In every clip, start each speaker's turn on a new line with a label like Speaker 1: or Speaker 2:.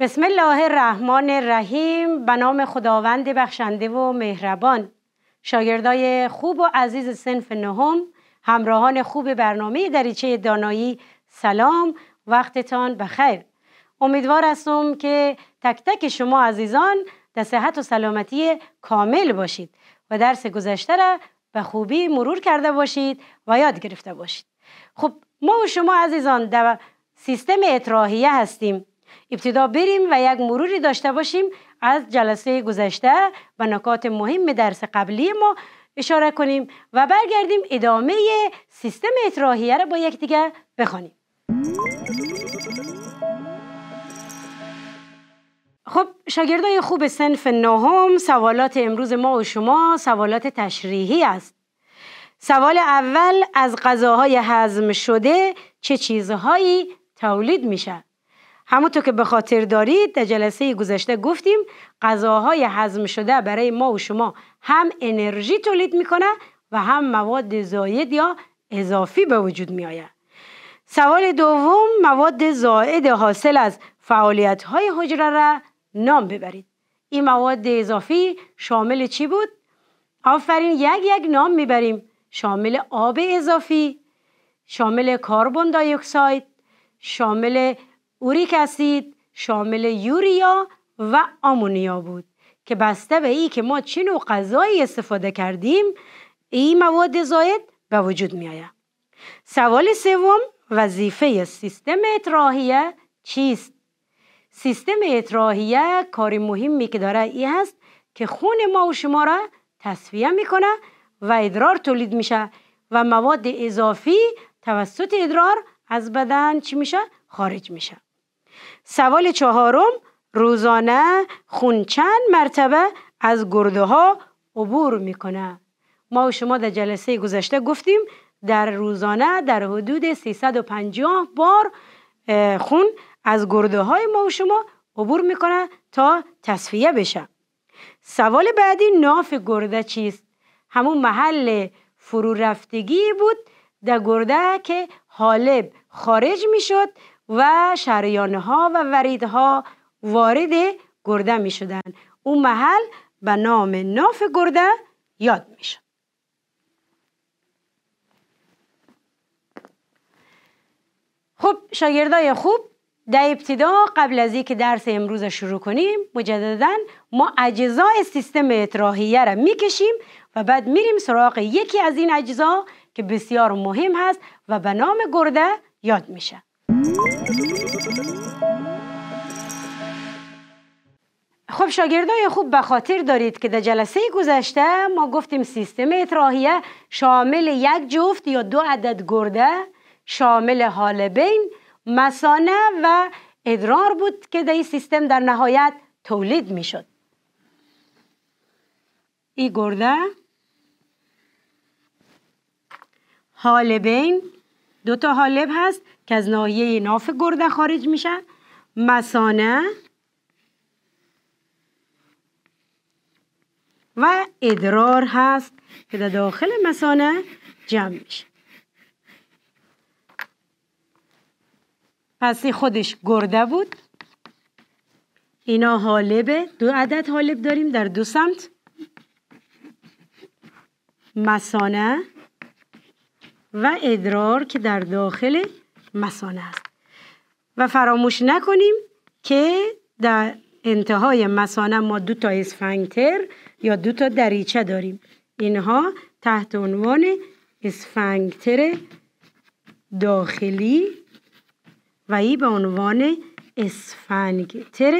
Speaker 1: بسم الله الرحمن الرحیم به نام خداوند بخشنده و مهربان شاگردای خوب و عزیز سنف نهم همراهان خوب برنامه دریچه دانایی سلام وقتتان بخیر امیدوار هستم که تک تک شما عزیزان در صحت و سلامتی کامل باشید و درس گذشته را به خوبی مرور کرده باشید و یاد گرفته باشید خب ما و شما عزیزان در سیستم اطراحیه هستیم ابتدا بریم و یک مروری داشته باشیم از جلسه گذشته و نکات مهم درس قبلی ما اشاره کنیم و برگردیم ادامه سیستم اطراحیه را با یکدیگر بخوانیم خب شاگردای خوب سنف نهم سوالات امروز ما و شما سوالات تشریحی است سوال اول از غذاهای هضم شده چه چیزهایی تولید میشه همونطور که به خاطر دارید در جلسه گذشته گفتیم غذاهای هضم شده برای ما و شما هم انرژی تولید میکنه و هم مواد زاید یا اضافی به وجود می آید. سوال دوم مواد زائد حاصل از فعالیت های حجره را نام ببرید. این مواد اضافی شامل چی بود؟ آفرین یک یک نام میبریم. شامل آب اضافی، شامل کاربون دایوکساید شامل اوریک اسید شامل یوریا و آمونیا بود که بسته به ای که ما چه نوع غذایی استفاده کردیم این مواد زاید به وجود می آید. سوال سوم وظیفه سیستم اطراحیه چیست؟ سیستم اطراحیه کاری مهمی که داره ای هست که خون ما و شما را تصفیه میکنه و ادرار تولید میشه و مواد اضافی توسط ادرار از بدن چی میشه؟ خارج میشه. سوال چهارم روزانه خون چند مرتبه از گرده ها عبور میکنه ما و شما در جلسه گذشته گفتیم در روزانه در حدود 350 بار خون از گرده های ما و شما عبور میکنه تا تصفیه بشه سوال بعدی ناف گرده چیست همون محل فرو رفتگی بود در گرده که حالب خارج میشد و شریانه ها و ورید ها وارد گرده می شدن اون محل به نام ناف گرده یاد می شد خب شاگردای خوب در ابتدا قبل از اینکه درس امروز شروع کنیم مجددا ما اجزای سیستم اطراحیه را میکشیم و بعد میریم سراغ یکی از این اجزا که بسیار مهم هست و به نام گرده یاد میشه خب شاگردای خوب به خاطر دارید که در جلسه گذشته ما گفتیم سیستم اطراحیه شامل یک جفت یا دو عدد گرده شامل حالبین مسانه و ادرار بود که در این سیستم در نهایت تولید می شد ای گرده حالبین دو تا حالب هست که از ناحیه ناف گرده خارج میشن مسانه و ادرار هست که در داخل مسانه جمع میشه پس خودش گرده بود اینا حالبه دو عدد حالب داریم در دو سمت مسانه و ادرار که در داخل مسانه است و فراموش نکنیم که در انتهای مسانه ما دو تا اسفنگتر یا دو تا دریچه داریم اینها تحت عنوان اسفنگتر داخلی و ای به عنوان اسفنگتر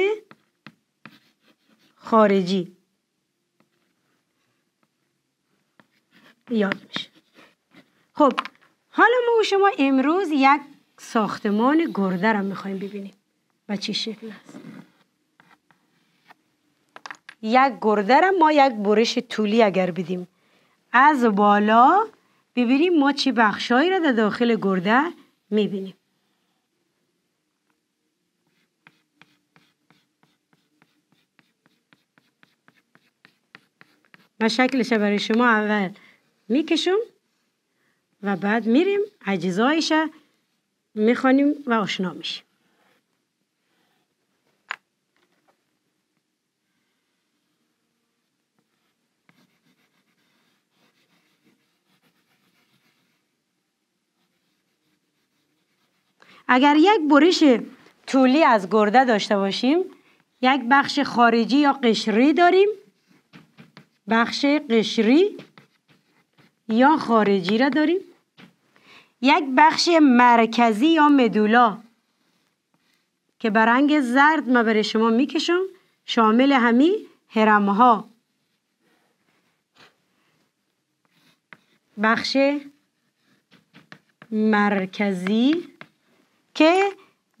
Speaker 1: خارجی یاد میشه خب حالا ما شما امروز یک ساختمان گرده را میخوایم ببینیم و چی شکل است یک گرده را ما یک برش طولی اگر بدیم از بالا ببینیم ما چی بخشهایی را در داخل گرده میبینیم و شکلش برای شما اول میکشم و بعد میریم اجزایش میخوانیم و آشنا میشیم اگر یک برش طولی از گرده داشته باشیم یک بخش خارجی یا قشری داریم بخش قشری یا خارجی را داریم یک بخش مرکزی یا مدولا که رنگ زرد ما برای شما میکشم شامل همی هرمها ها بخش مرکزی که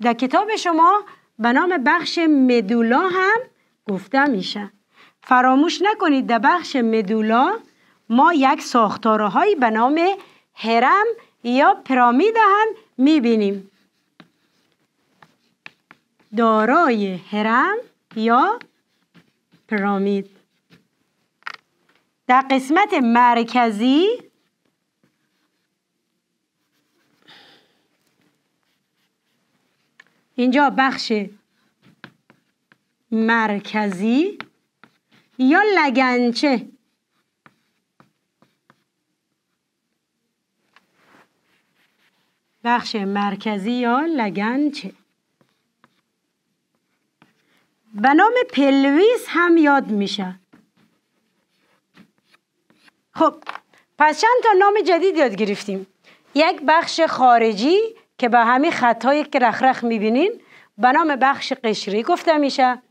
Speaker 1: در کتاب شما به نام بخش مدولا هم گفته میشه فراموش نکنید در بخش مدولا ما یک ساختارهایی به نام هرم یا پرامید هم میبینیم دارای هرم یا پرامید در قسمت مرکزی اینجا بخش مرکزی یا لگنچه بخش مرکزی یا چه. به نام پلویس هم یاد میشه خب پس چند تا نام جدید یاد گرفتیم یک بخش خارجی که به همین خطایی که رخ میبینین به نام بخش قشری گفته میشه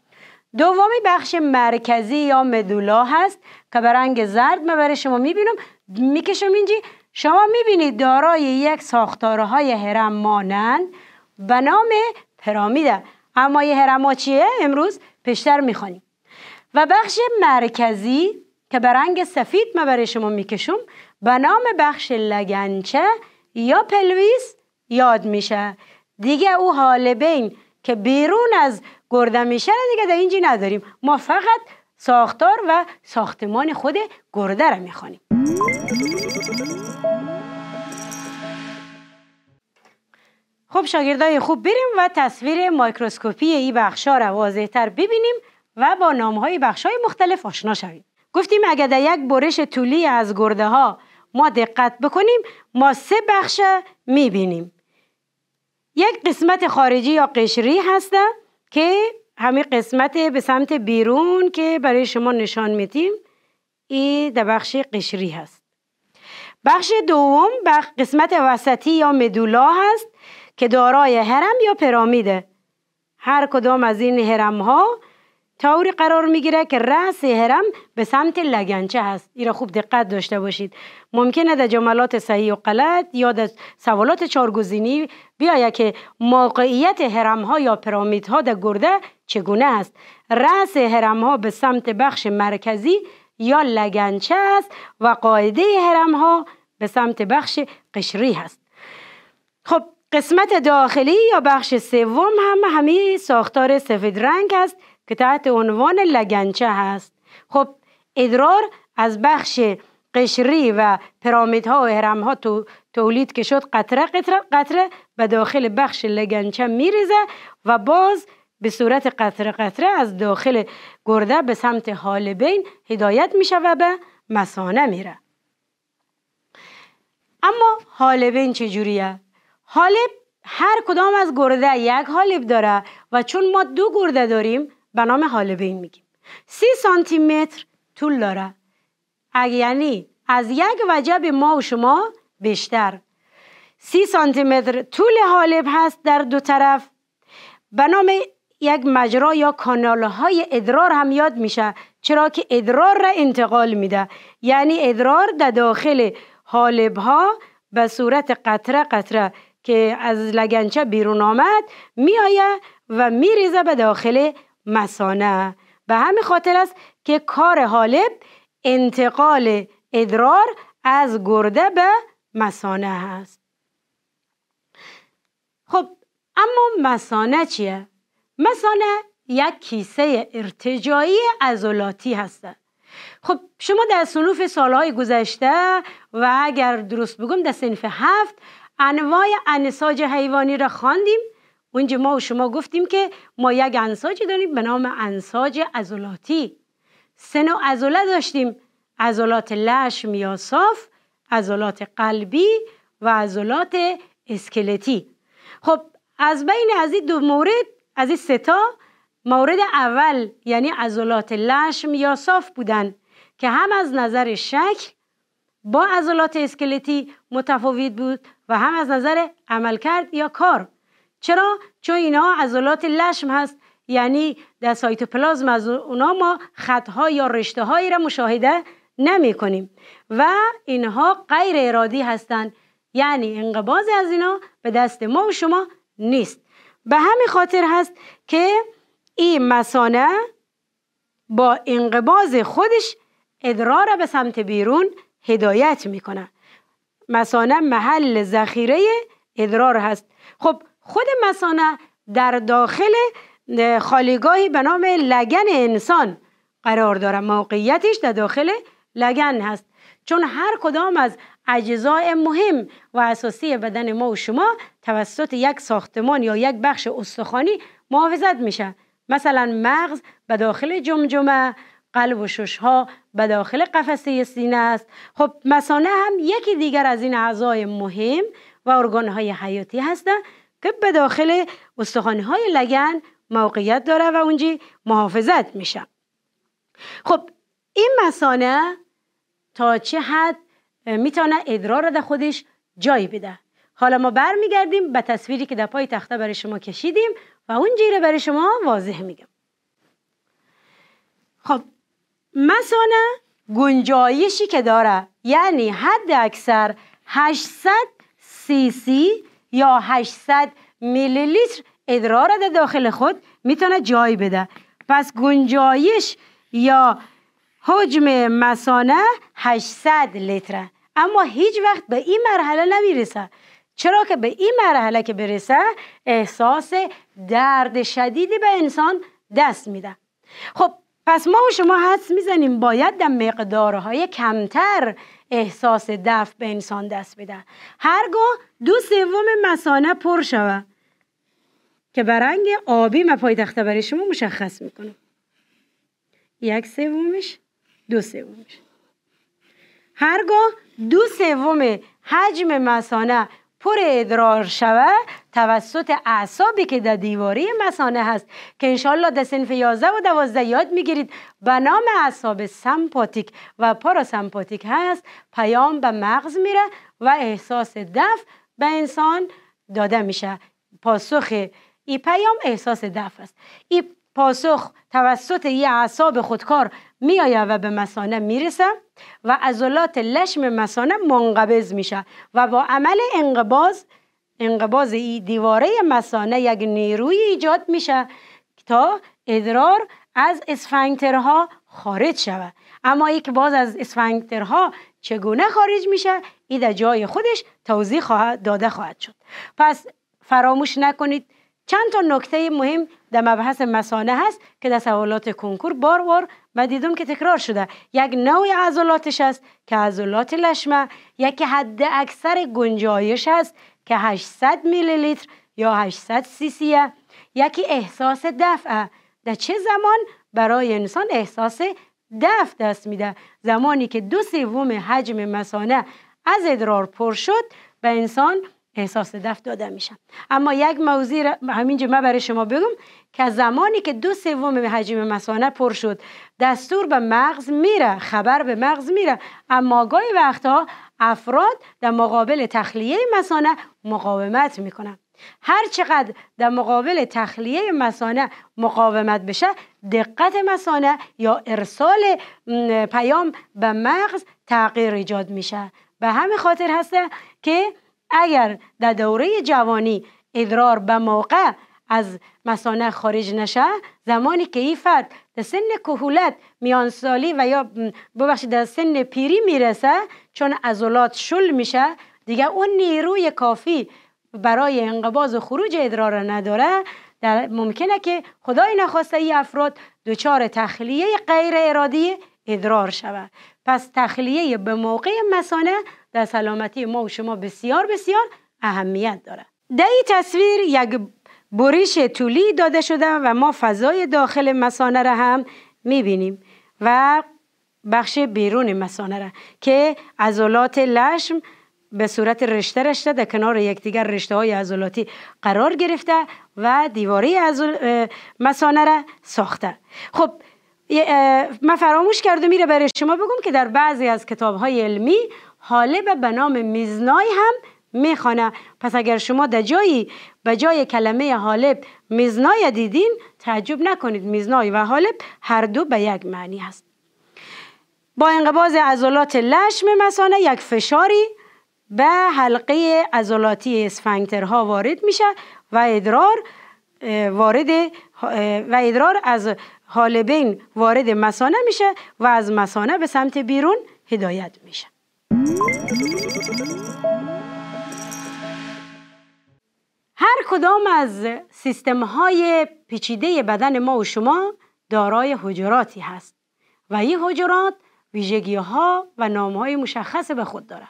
Speaker 1: دومی بخش مرکزی یا مدولا هست که به رنگ زرد من برای شما میبینم میکشم اینجی شما میبینید دارای یک ساختارهای هرم مانند به نام پرامیده اما یه ها چیه امروز پیشتر میخوانیم و بخش مرکزی که به رنگ سفید ما برای شما میکشم به نام بخش لگنچه یا پلویس یاد میشه دیگه او حال بین که بیرون از گرده میشه دیگه در اینجی نداریم ما فقط ساختار و ساختمان خود گرده را میخوانیم خب شاگردای خوب بریم و تصویر مایکروسکوپی ای بخشا را واضح تر ببینیم و با نام های بخش های مختلف آشنا شویم گفتیم اگر در یک برش طولی از گرده ها ما دقت بکنیم ما سه بخش میبینیم یک قسمت خارجی یا قشری هسته که همین قسمت به سمت بیرون که برای شما نشان میدیم این در بخش قشری هست بخش دوم بخش قسمت وسطی یا مدولا هست که دارای هرم یا پرامیده هر کدام از این هرم ها تاوری قرار میگیره که رأس هرم به سمت لگنچه هست این خوب دقت داشته باشید ممکنه در جملات صحیح و غلط یا در سوالات چارگزینی بیاید که موقعیت هرم ها یا ها در گرده چگونه است رأس هرم ها به سمت بخش مرکزی یا لگنچه است و قاعده هرم ها به سمت بخش قشری هست خب قسمت داخلی یا بخش سوم هم همه ساختار سفید رنگ است که تحت عنوان لگنچه هست خب ادرار از بخش قشری و ها و هرمها تو تولید که شد قطره قطره به داخل بخش لگنچه میریزه و باز به صورت قطره قطره از داخل گرده به سمت حالبین هدایت میشه و به مسانه میره اما حالبین چجوریه؟ حالب هر کدام از گرده یک حالب داره و چون ما دو گرده داریم به نام حالبین میگیم سی سانتی متر طول داره یعنی از یک وجب ما و شما بیشتر سی سانتی متر طول حالب هست در دو طرف به نام یک مجرا یا کانال های ادرار هم یاد میشه چرا که ادرار را انتقال میده یعنی ادرار در داخل حالب ها به صورت قطره قطره که از لگنچه بیرون آمد میآیه و میریزه به داخل مسانه به همین خاطر است که کار حالب انتقال ادرار از گرده به مسانه هست خب اما مسانه چیه؟ مسانه یک کیسه ارتجایی ازولاتی هسته خب شما در صنوف سالهای گذشته و اگر درست بگم در سنف هفت انواع انساج حیوانی را خواندیم اونجا ما و شما گفتیم که ما یک انساجی داریم به نام انساج عضلاتی سه نوع عضله داشتیم ازولات لشم یا صاف ازولات قلبی و ازولات اسکلتی خب از بین از این دو مورد از این ستا مورد اول یعنی ازولات لشم یا صاف بودن که هم از نظر شکل با ازولات اسکلتی متفاوت بود و هم از نظر عملکرد یا کار چرا؟ چون اینها عضلات لشم هست یعنی در پلازم از اونا ما خطها یا رشته هایی را مشاهده نمی کنیم و اینها غیر ارادی هستند یعنی انقباض از اینا به دست ما و شما نیست به همین خاطر هست که این مسانه با انقباض خودش ادرار به سمت بیرون هدایت میکنه مسانه محل ذخیره ادرار هست خب خود مسانه در داخل خالیگاهی به نام لگن انسان قرار داره موقعیتش در داخل لگن هست چون هر کدام از اجزای مهم و اساسی بدن ما و شما توسط یک ساختمان یا یک بخش استخوانی محافظت میشه مثلا مغز به داخل جمجمه قلب و شش ها به داخل قفسه سینه است خب مسانه هم یکی دیگر از این اعضای مهم و ارگان های حیاتی هستند که به داخل استخوان های لگن موقعیت داره و اونجی محافظت میشه خب این مسانه تا چه حد میتونه ادرار در خودش جای بده حالا ما برمیگردیم به تصویری که در پای تخته برای شما کشیدیم و اون جیره برای شما واضح میگم خب مسانه گنجایشی که داره یعنی حد اکثر 800 سی سی یا 800 میلی لیتر ادرار در داخل خود میتونه جای بده پس گنجایش یا حجم مسانه 800 لیتر اما هیچ وقت به این مرحله نمیرسه چرا که به این مرحله که برسه احساس درد شدیدی به انسان دست میده خب پس ما و شما حدس میزنیم باید در مقدارهای کمتر احساس دفع به انسان دست بده. هرگاه دو سوم مسانه پر شوه که برنگ آبی و پایتخت برای شما مشخص میکنم یک سومش دو سومش هرگاه دو سوم حجم مسانه پر ادرار شوه توسط اعصابی که در دیواره مسانه هست که انشالله در سنف 11 و 12 یاد میگیرید به نام اعصاب سمپاتیک و پاراسمپاتیک هست پیام به مغز میره و احساس دف به انسان داده میشه پاسخ این پیام احساس دفع است ای پاسخ توسط یه اعصاب خودکار میآید و به مسانه میرسه و عضلات لشم مسانه منقبض میشه و با عمل انقباض انقباز دیواره مسانه یک نیروی ایجاد میشه تا ادرار از اسفنگترها خارج شود اما ای که باز از اسفنگترها چگونه خارج میشه ای در جای خودش توضیح خواهد داده خواهد شد پس فراموش نکنید چند تا نکته مهم در مبحث مسانه هست که در سوالات کنکور بار بار دیدم که تکرار شده یک نوع عضلاتش است که عضلات لشمه یکی حد اکثر گنجایش است که 800 میلی لیتر یا 800 سی سی یکی احساس دفعه در چه زمان برای انسان احساس دفع دست میده زمانی که دو سوم حجم مسانه از ادرار پر شد به انسان احساس دفت داده میشن اما یک موضوع همین همینجا من برای شما بگم که زمانی که دو سوم حجم مسانه پر شد دستور به مغز میره خبر به مغز میره اما گاهی وقتها افراد در مقابل تخلیه مسانه مقاومت میکنن هر چقدر در مقابل تخلیه مسانه مقاومت بشه دقت مسانه یا ارسال پیام به مغز تغییر ایجاد میشه به همین خاطر هسته که اگر در دوره جوانی ادرار به موقع از مسانه خارج نشه زمانی که این فرد در سن کهولت میانسالی و یا ببخشید در سن پیری میرسه چون عضلات شل میشه دیگه اون نیروی کافی برای انقباز و خروج ادرار نداره در ممکنه که خدای نخواسته ای افراد دچار تخلیه غیر ارادی ادرار شود پس تخلیه به موقع مسانه در سلامتی ما و شما بسیار بسیار اهمیت داره در این تصویر یک بریش طولی داده شده و ما فضای داخل مسانه را هم میبینیم و بخش بیرون مسانه را که عضلات لشم به صورت رشته رشته در کنار یکدیگر رشته های عضلاتی قرار گرفته و دیواره مسانه را ساخته خب من فراموش کرده میره برای شما بگم که در بعضی از کتاب های علمی حالب به نام میزنای هم میخوانه پس اگر شما در جایی به جای کلمه حالب میزنای دیدین تعجب نکنید میزنای و حالب هر دو به یک معنی هست با انقباض عضلات لشم مثانه یک فشاری به حلقه عضلاتی اسفنکترها وارد میشه و ادرار وارد و ادرار از بین وارد مسانه میشه و از مسانه به سمت بیرون هدایت میشه هر کدام از سیستم های پیچیده بدن ما و شما دارای حجراتی هست و این حجرات ویژگی ها و نام های مشخص به خود داره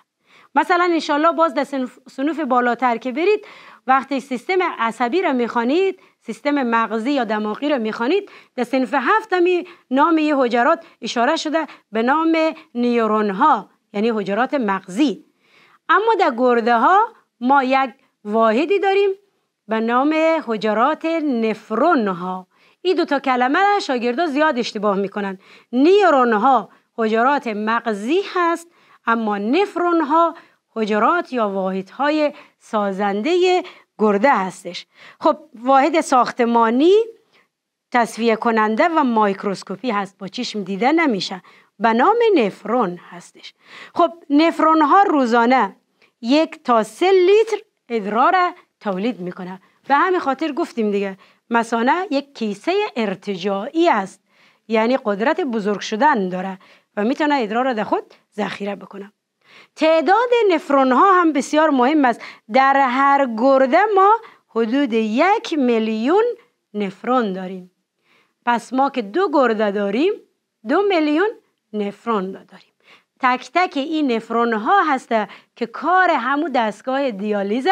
Speaker 1: مثلا انشالله باز در سنوف بالاتر که برید وقتی سیستم عصبی را میخوانید سیستم مغزی یا دماغی رو میخوانید در سنف هفتمی نام یه حجرات اشاره شده به نام نیورون ها یعنی حجرات مغزی اما در گرده ها ما یک واحدی داریم به نام حجرات نفرون ها این دو تا کلمه را شاگردا زیاد اشتباه میکنن نیورون ها حجرات مغزی هست اما نفرون ها حجرات یا واحد های سازنده گرده هستش خب واحد ساختمانی تصفیه کننده و مایکروسکوپی هست با چشم دیده نمیشه به نام نفرون هستش خب نفرون ها روزانه یک تا سه لیتر ادرار تولید میکنه به همین خاطر گفتیم دیگه مسانه یک کیسه ارتجاعی است یعنی قدرت بزرگ شدن داره و میتونه ادرار را در خود ذخیره بکنه تعداد نفرون ها هم بسیار مهم است در هر گرده ما حدود یک میلیون نفرون داریم پس ما که دو گرده داریم دو میلیون نفرون داریم تک تک این نفرون ها هسته که کار همو دستگاه دیالیز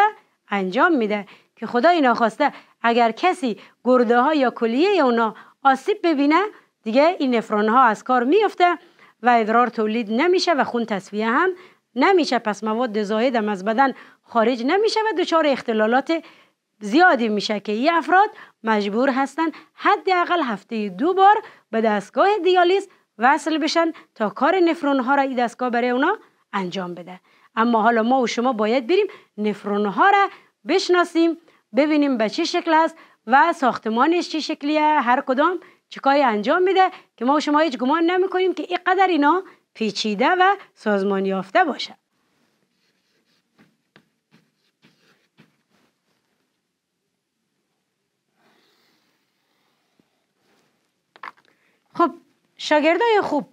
Speaker 1: انجام میده که خدا اینا خواسته اگر کسی گرده ها یا کلیه اونا آسیب ببینه دیگه این نفرون ها از کار میفته و ادرار تولید نمیشه و خون تصفیه هم نمیشه پس مواد زاید هم از بدن خارج نمیشه و دچار اختلالات زیادی میشه که این افراد مجبور هستند حداقل هفته دو بار به دستگاه دیالیز وصل بشن تا کار نفرون ها را این دستگاه برای اونا انجام بده اما حالا ما و شما باید بریم نفرون ها را بشناسیم ببینیم به چه شکل است و ساختمانش چه شکلیه هر کدام کاری انجام میده که ما شما هیچ گمان نمیکنیم که اینقدر اینا پیچیده و سازمان یافته باشه خب شاگردای خوب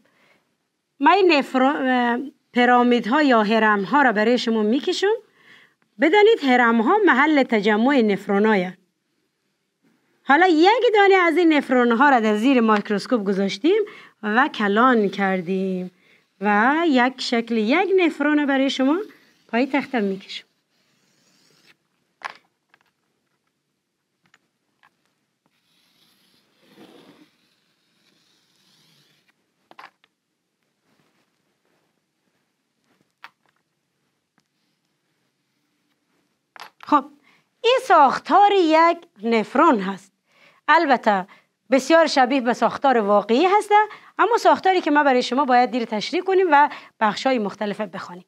Speaker 1: من این یا هرم ها را برای شما میکشم بدانید هرم ها محل تجمع نفرون حالا یک دانه از این نفرون ها را در زیر مایکروسکوپ گذاشتیم و کلان کردیم و یک شکل یک نفرون برای شما پای تختم میکشم خب این ساختار یک نفرون هست البته بسیار شبیه به ساختار واقعی هسته اما ساختاری که ما برای شما باید دیر تشریح کنیم و بخش های مختلف بخوانیم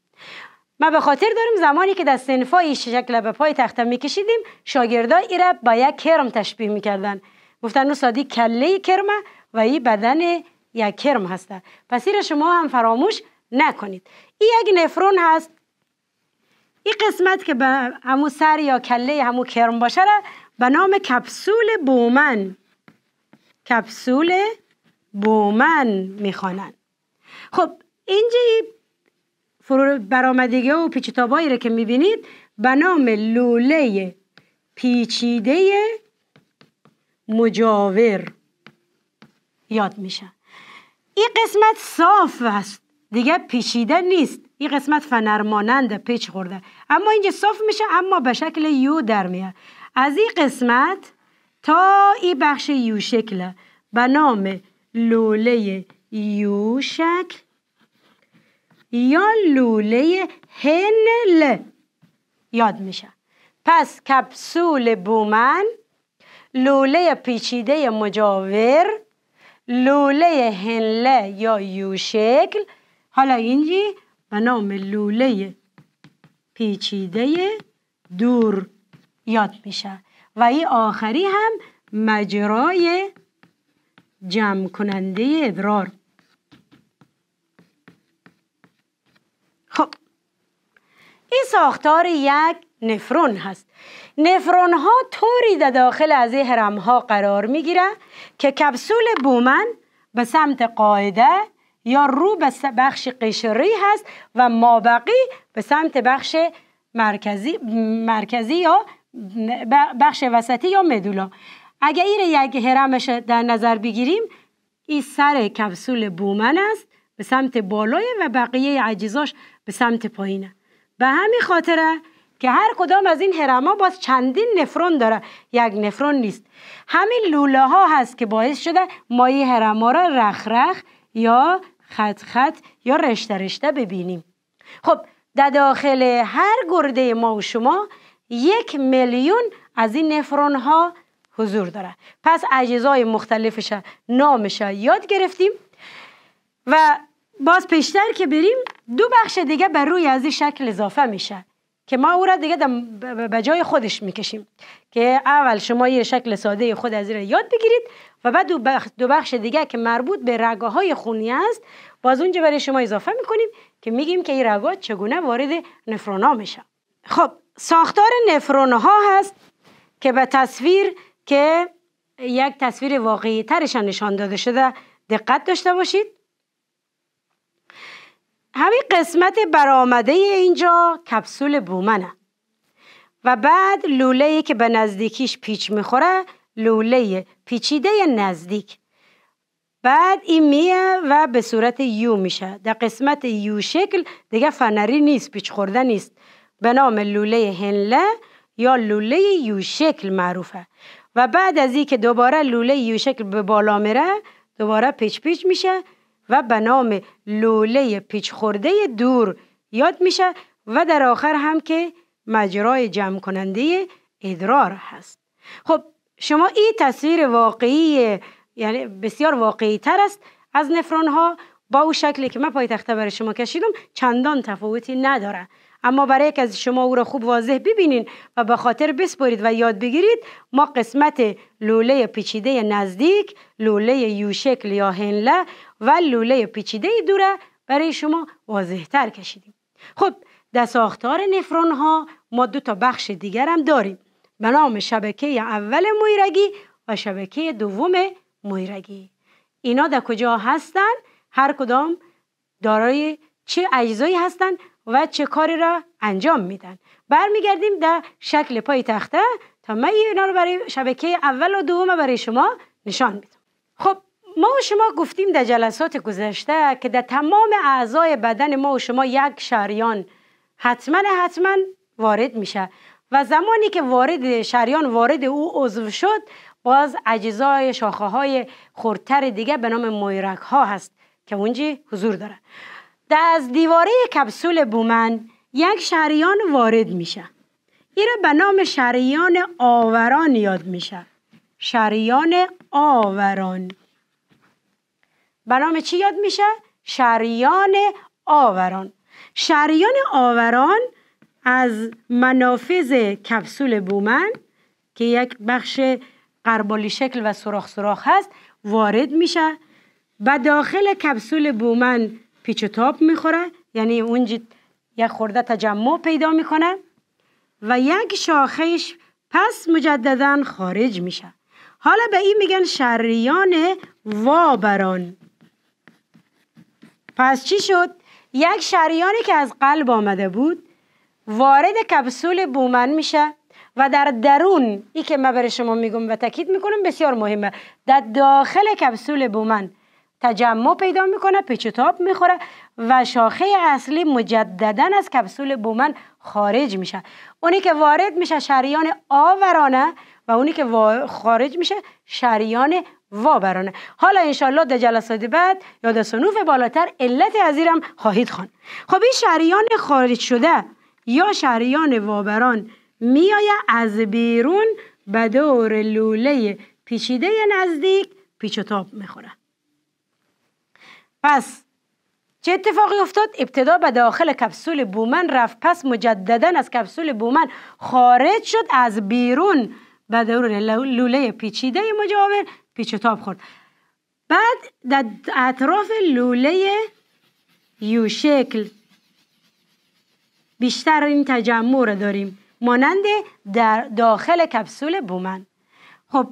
Speaker 1: ما به خاطر داریم زمانی که در سنفای شکل به پای تخته میکشیدیم شاگردا ای با یک کرم تشبیه میکردن گفتن سادی کله کرمه و این بدن یک کرم هسته پس ایرا شما هم فراموش نکنید این یک نفرون هست این قسمت که به همو سر یا کله همو کرم باشه به نام کپسول بومن کپسول بومن میخوانن خب اینجا فرو برآمدگی و پیچتابایی را که میبینید به نام لوله پیچیده مجاور یاد میشه این قسمت صاف است دیگه پیچیده نیست این قسمت فنرمانند پیچ خورده اما اینجا صاف میشه اما به شکل یو در میاد از این قسمت تا این بخش شکل به نام لوله شکل یا لوله هنل یاد میشه پس کپسول بومن لوله پیچیده مجاور لوله هنله یا شکل حالا اینجی به نام لوله پیچیده دور یاد میشه و این آخری هم مجرای جمع کننده ادرار خب این ساختار یک نفرون هست نفرون ها طوری در داخل از این هرم ها قرار میگیره که کپسول بومن به سمت قاعده یا رو به بخش قشری هست و مابقی به سمت بخش مرکزی, مرکزی یا بخش وسطی یا مدولا اگر این یک هرمش در نظر بگیریم این سر کپسول بومن است به سمت بالای و بقیه عجیزاش به سمت پایینه به همین خاطره که هر کدام از این هرما باز چندین نفرون داره یک نفرون نیست همین لوله ها هست که باعث شده مایی هرما را رخ یا خط خط یا رشته رشته ببینیم خب در داخل هر گرده ما و شما یک میلیون از این نفرون ها حضور داره پس اجزای مختلفش نامش یاد گرفتیم و باز پیشتر که بریم دو بخش دیگه بر روی از این شکل اضافه میشه که ما او را دیگه به جای خودش میکشیم که اول شما یه شکل ساده خود از این یاد بگیرید و بعد دو بخش, دیگه که مربوط به رگاه های خونی است باز اونجا برای شما اضافه میکنیم که میگیم که این رگاه چگونه وارد نفرونا میشه خب ساختار نفرون ها هست که به تصویر که یک تصویر واقعی ترشان نشان داده شده دقت داشته باشید همین قسمت برآمده اینجا کپسول بومنه و بعد لوله که به نزدیکیش پیچ میخوره لوله پیچیده نزدیک بعد این میه و به صورت یو میشه در قسمت یو شکل دیگه فنری نیست پیچ خورده نیست به نام لوله هنله یا لوله یوشکل معروفه و بعد از اینکه دوباره لوله یوشکل به بالا میره دوباره پیچ پیچ میشه و به نام لوله پیچ خورده دور یاد میشه و در آخر هم که مجرای جمع کننده ادرار هست خب شما این تصویر واقعی یعنی بسیار واقعی تر است از نفرون ها با او شکلی که من تخته برای شما کشیدم چندان تفاوتی نداره اما برای از شما او را خوب واضح ببینین و به خاطر بسپارید و یاد بگیرید ما قسمت لوله پیچیده نزدیک لوله یوشکل یا هنله و لوله پیچیده دوره برای شما واضح تر کشیدیم خب در ساختار نفرون ها ما دو تا بخش دیگر هم داریم به نام شبکه اول مویرگی و شبکه دوم مویرگی اینا در کجا هستن هر کدام دارای چه اجزایی هستند و چه کاری را انجام میدن برمیگردیم در شکل پای تخته تا من اینا رو برای شبکه اول و دوم برای شما نشان میدم خب ما و شما گفتیم در جلسات گذشته که در تمام اعضای بدن ما و شما یک شریان حتما حتما وارد میشه و زمانی که وارد شریان وارد او عضو شد باز اجزای شاخه های خورتر دیگه به نام مایرک ها هست که اونجی حضور داره در از دیواره کپسول بومن یک شریان وارد میشه این را به نام شریان آوران یاد میشه شریان آوران به نام چی یاد میشه؟ شریان آوران شریان آوران از منافذ کپسول بومن که یک بخش قربالی شکل و سراخ سراخ هست وارد میشه و داخل کپسول بومن پیچ و میخوره یعنی اونجا یک خورده تجمع پیدا میکنه و یک شاخش پس مجددا خارج میشه حالا به این میگن شریان وابران پس چی شد؟ یک شریانی که از قلب آمده بود وارد کپسول بومن میشه و در درون ای که من برای شما میگم و تاکید میکنم بسیار مهمه در داخل کپسول بومن تجمع پیدا میکنه پیچتاب میخوره و شاخه اصلی مجددا از کپسول بومن خارج میشه اونی که وارد میشه شریان آورانه و اونی که خارج میشه شریان وابرانه حالا انشالله در جلسات بعد یا در صنوف بالاتر علت از خواهید خوان خب این شریان خارج شده یا شریان وابران میایه از بیرون به دور لوله پیچیده نزدیک پیچ و میخوره پس چه اتفاقی افتاد ابتدا به داخل کپسول بومن رفت پس مجددا از کپسول بومن خارج شد از بیرون به دور لوله پیچیده مجاور پیچ تاب خورد بعد در اطراف لوله یو شکل بیشتر این تجمع رو داریم مانند در داخل کپسول بومن خب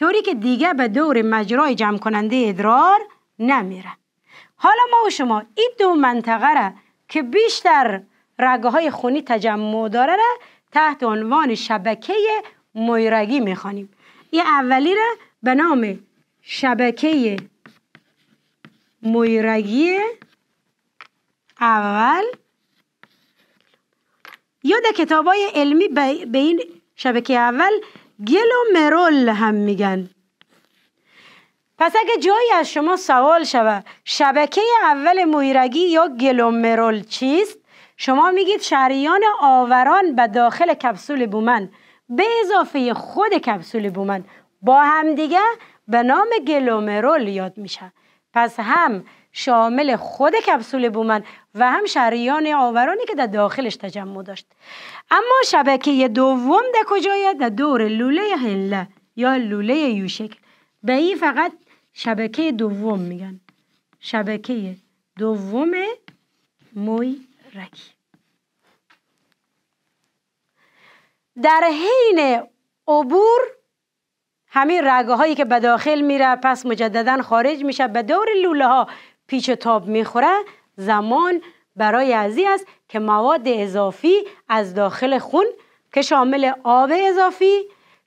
Speaker 1: طوری که دیگه به دور مجرای جمع کننده ادرار نمیره حالا ما و شما این دو منطقه را که بیشتر رگه های خونی تجمع داره را تحت عنوان شبکه مویرگی میخوانیم این اولی را به نام شبکه مویرگی اول یا در کتاب های علمی به این شبکه اول گلومرول هم میگن پس اگه جایی از شما سوال شود شبکه اول مویرگی یا گلومرول چیست شما میگید شریان آوران به داخل کپسول بومن به اضافه خود کپسول بومن با همدیگه به نام گلومرول یاد میشه پس هم شامل خود کپسول بومن و هم شریان آورانی که در داخلش تجمع داشت اما شبکه دوم در کجاید در دور لوله هنله یا لوله یوشکل به این فقط شبکه دوم میگن شبکه دوم موی رکی در حین عبور همین رگه هایی که به داخل میره پس مجددا خارج میشه به دور لوله ها پیچ و تاب میخوره زمان برای ازی است که مواد اضافی از داخل خون که شامل آب اضافی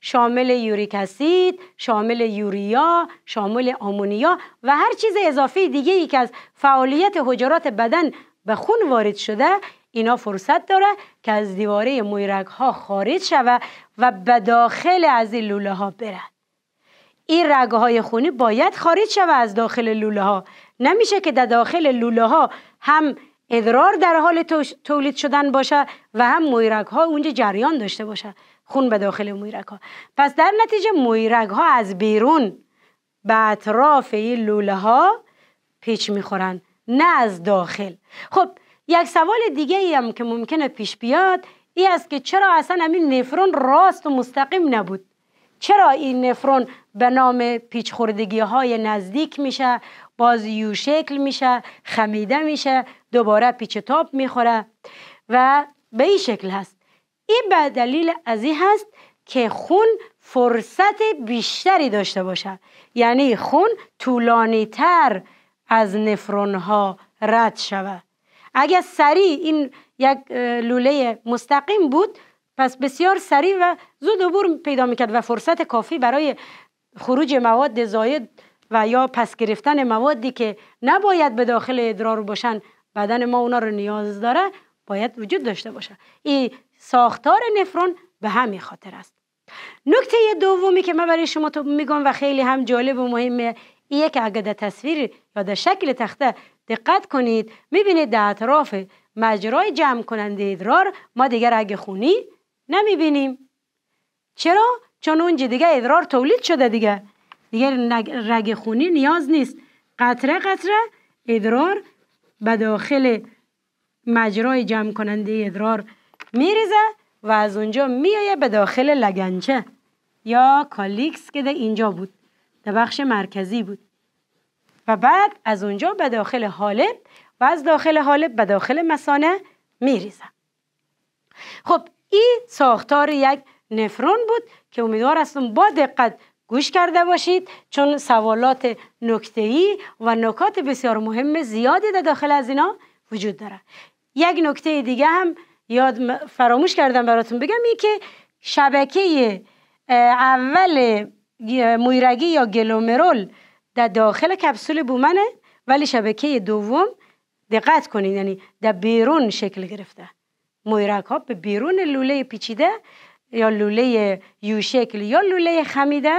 Speaker 1: شامل یوریک شامل یوریا، شامل آمونیا و هر چیز اضافی دیگه ای که از فعالیت حجرات بدن به خون وارد شده اینا فرصت داره که از دیواره مویرک ها خارج شوه و به داخل از این لوله ها بره این رگه های خونی باید خارج شود از داخل لوله ها نمیشه که در داخل لوله ها هم ادرار در حال تولید شدن باشه و هم مویرگ ها اونجا جریان داشته باشه خون به داخل مویرگ ها پس در نتیجه مویرگ ها از بیرون به اطراف این لوله ها پیچ میخورن نه از داخل خب یک سوال دیگه ای هم که ممکنه پیش بیاد این است که چرا اصلا همین نفرون راست و مستقیم نبود چرا این نفرون به نام پیچخوردگی های نزدیک میشه باز یو شکل میشه خمیده میشه دوباره پیچ تاب میخوره و به این شکل هست این به دلیل از این هست که خون فرصت بیشتری داشته باشه یعنی خون طولانی تر از نفرون ها رد شوه اگر سریع این یک لوله مستقیم بود پس بسیار سریع و زود عبور پیدا میکرد و فرصت کافی برای خروج مواد زاید و یا پس گرفتن موادی که نباید به داخل ادرار باشن بدن ما اونا رو نیاز داره باید وجود داشته باشه این ساختار نفرون به همین خاطر است نکته دومی که من برای شما تو میگم و خیلی هم جالب و مهمه اینه که اگر در تصویر یا در شکل تخته دقت کنید میبینید در اطراف مجرای جمع کننده ادرار ما دیگر اگه خونی نمیبینیم چرا؟ چون اونجا دیگه ادرار تولید شده دیگه دیگه رگ خونی نیاز نیست قطره قطره ادرار به داخل مجرای جمع کننده ادرار میریزه و از اونجا میایه به داخل لگنچه یا کالیکس که در اینجا بود در بخش مرکزی بود و بعد از اونجا به داخل حالب و از داخل حالب به داخل مسانه میریزه خب این ساختار یک نفرون بود که امیدوار هستم با دقت گوش کرده باشید چون سوالات نکته‌ای و نکات بسیار مهم زیادی در داخل از اینا وجود داره یک نکته دیگه هم یاد فراموش کردم براتون بگم این که شبکه اول مویرگی یا گلومرول در داخل کپسول بومنه ولی شبکه دوم دقت کنید یعنی در بیرون شکل گرفته مویرک ها به بیرون لوله پیچیده یا لوله یو شکل یا لوله خمیده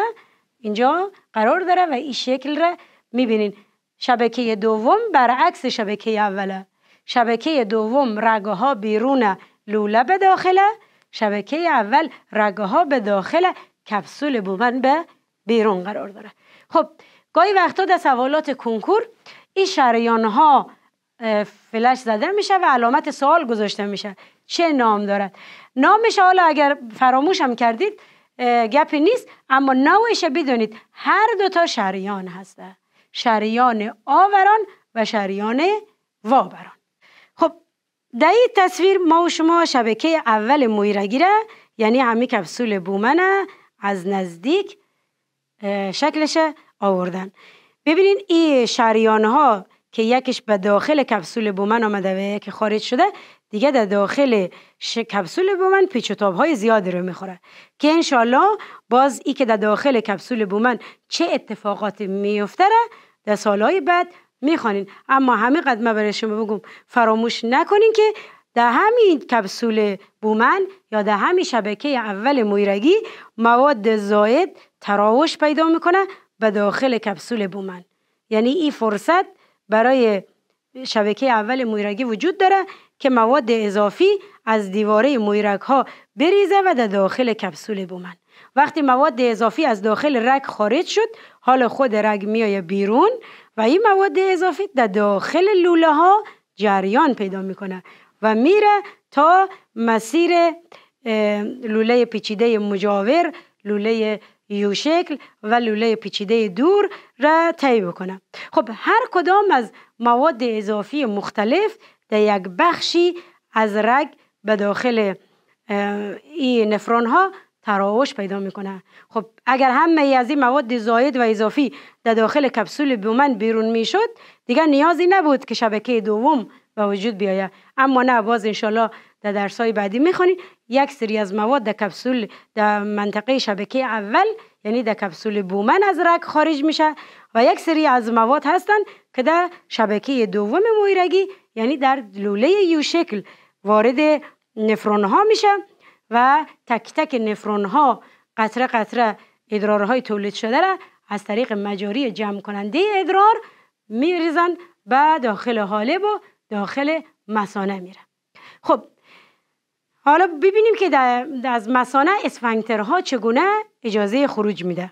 Speaker 1: اینجا قرار داره و این شکل را میبینین شبکه دوم برعکس شبکه اوله شبکه دوم رگه ها بیرون لوله به داخله شبکه اول رگه ها به داخل کپسول بومن به بیرون قرار داره خب گاهی وقتا در سوالات کنکور این شریان ها فلش زده میشه و علامت سوال گذاشته میشه چه نام دارد نامش حالا اگر فراموشم کردید گپی نیست اما نوعش بدونید هر دوتا شریان هسته شریان آوران و شریان وابران خب در تصویر ما و شما شبکه اول مویرگیره یعنی همی کپسول بومنه از نزدیک شکلش آوردن ببینین این شریان ها که یکش به داخل کپسول بومن آمده و یک خارج شده دیگه در داخل کپسول بومن پیچ های تابهای زیادی رو میخوره که انشالله باز ای که در داخل کپسول بومن چه اتفاقات میفتره در سالهای بعد میخوانین اما همه قد برای شما بگم فراموش نکنین که در همین کپسول بومن یا در همین شبکه اول مویرگی مواد زاید تراوش پیدا میکنه به داخل کپسول بومن یعنی این فرصت برای شبکه اول مویرگی وجود داره که مواد اضافی از دیواره مویرگ ها بریزه و در داخل کپسول بومن وقتی مواد اضافی از داخل رگ خارج شد حال خود رگ میای بیرون و این مواد اضافی در داخل لوله ها جریان پیدا میکنه و میره تا مسیر لوله پیچیده مجاور لوله یو شکل و لوله پیچیده دور را طی بکنم خب هر کدام از مواد اضافی مختلف در یک بخشی از رگ به داخل این نفرون ها تراوش پیدا میکنه خب اگر همه از این مواد زاید و اضافی در داخل کپسول بومن بیرون میشد دیگر نیازی نبود که شبکه دوم به وجود بیاید اما نه باز انشالله در درس های بعدی میخونید یک سری از مواد در کپسول در منطقه شبکه اول یعنی در کپسول بومن از رگ خارج میشه و یک سری از مواد هستند که در شبکه دوم مویرگی یعنی در لوله یو شکل وارد نفرون ها میشه و تک تک نفرون ها قطره قطره های تولید شده را از طریق مجاری جمع کننده ادرار میریزن به داخل حالب و داخل مسانه میره خب حالا ببینیم که از مسانه اسفنگترها چگونه اجازه خروج میده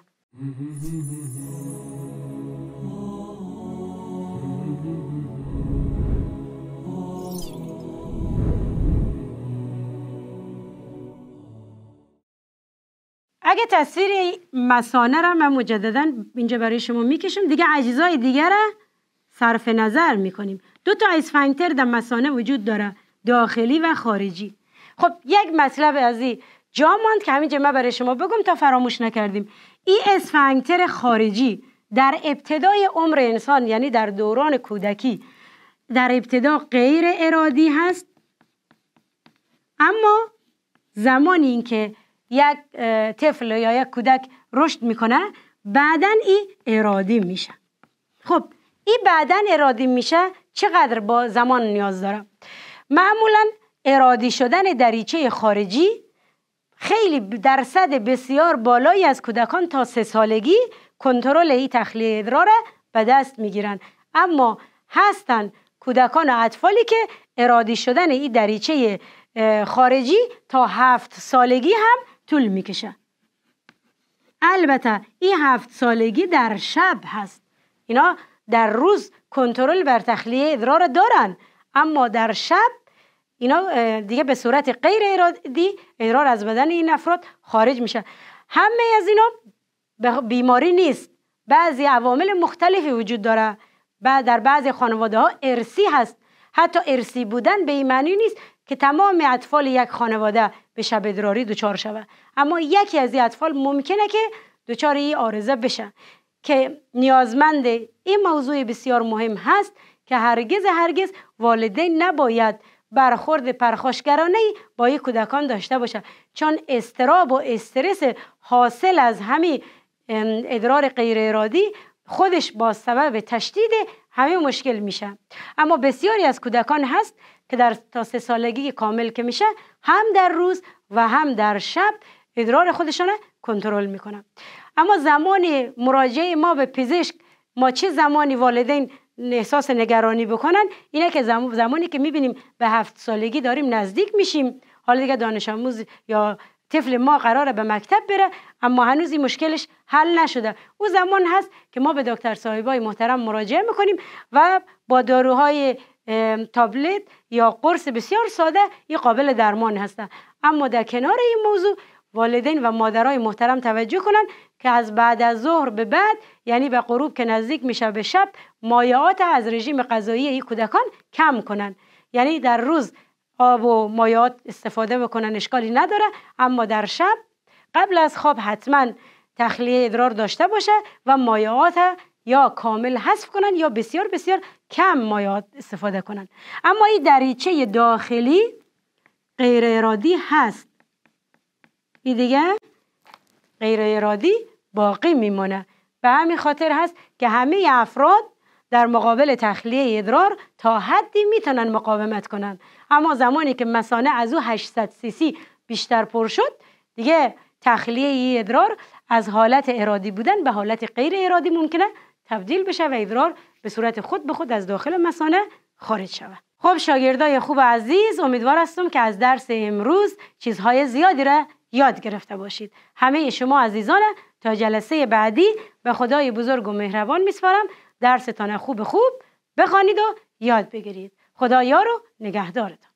Speaker 1: اگه تصویر مسانه را من مجددا اینجا برای شما میکشم دیگه اجزای دیگر را صرف نظر میکنیم دو تا اسفنگتر در مسانه وجود داره داخلی و خارجی خب یک مطلب ازی جا ماند که همینجا من برای شما بگم تا فراموش نکردیم این اسفنگتر خارجی در ابتدای عمر انسان یعنی در دوران کودکی در ابتدا غیر ارادی هست اما زمانی اینکه یک طفل یا یک کودک رشد میکنه بعدا این ارادی میشه خب این بعدا ارادی میشه چقدر با زمان نیاز داره معمولا ارادی شدن دریچه خارجی خیلی درصد بسیار بالایی از کودکان تا سه سالگی کنترل این تخلیه ادرار به دست میگیرن اما هستند کودکان و اطفالی که ارادی شدن این دریچه خارجی تا هفت سالگی هم طول میکشه البته این هفت سالگی در شب هست اینا در روز کنترل بر تخلیه ادرار دارن اما در شب اینا uh, دیگه به صورت غیر ارادی ادرار از بدن این افراد خارج میشه همه از اینا بیماری نیست بعضی عوامل مختلفی وجود داره بعد در بعضی خانواده ها ارسی هست حتی ارسی بودن به این معنی نیست که تمام اطفال یک خانواده به شب ادراری دچار شوه اما یکی از این اطفال ممکنه که دچار این آرزه بشه که نیازمند این موضوع بسیار مهم هست که هرگز هرگز والدین نباید برخورد پرخاشگرانه با این کودکان داشته باشه چون استراب و استرس حاصل از همین ادرار غیر ارادی خودش با سبب تشدید همه مشکل میشه اما بسیاری از کودکان هست که در تا سه سالگی کامل که میشه هم در روز و هم در شب ادرار خودشان کنترل میکنه اما زمان مراجعه ما به پزشک ما چه زمانی والدین احساس نگرانی بکنن اینه که زمانی که میبینیم به هفت سالگی داریم نزدیک میشیم حالا دیگه دانش یا طفل ما قراره به مکتب بره اما هنوز این مشکلش حل نشده او زمان هست که ما به دکتر صاحبای محترم مراجعه میکنیم و با داروهای تابلت یا قرص بسیار ساده این قابل درمان هستن اما در کنار این موضوع والدین و مادرای محترم توجه کنند که از بعد از ظهر به بعد یعنی به غروب که نزدیک میشه به شب مایعات از رژیم غذایی این کودکان کم کنن یعنی در روز آب و مایعات استفاده بکنن اشکالی نداره اما در شب قبل از خواب حتما تخلیه ادرار داشته باشه و مایعات یا کامل حذف کنن یا بسیار بسیار کم مایات استفاده کنن اما این دریچه داخلی غیر ارادی هست این دیگه غیر ارادی باقی میمونه به همین خاطر هست که همه افراد در مقابل تخلیه ادرار تا حدی میتونن مقاومت کنن اما زمانی که مسانه از او 800 سیسی بیشتر پر شد دیگه تخلیه ادرار از حالت ارادی بودن به حالت غیر ارادی ممکنه تبدیل بشه و ادرار به صورت خود به خود از داخل مسانه خارج شود خب شاگردای خوب و عزیز امیدوار هستم که از درس امروز چیزهای زیادی را یاد گرفته باشید همه شما عزیزان تا جلسه بعدی به خدای بزرگ و مهربان میسپارم درستان خوب خوب بخوانید و یاد بگیرید خدایا رو نگهدارتان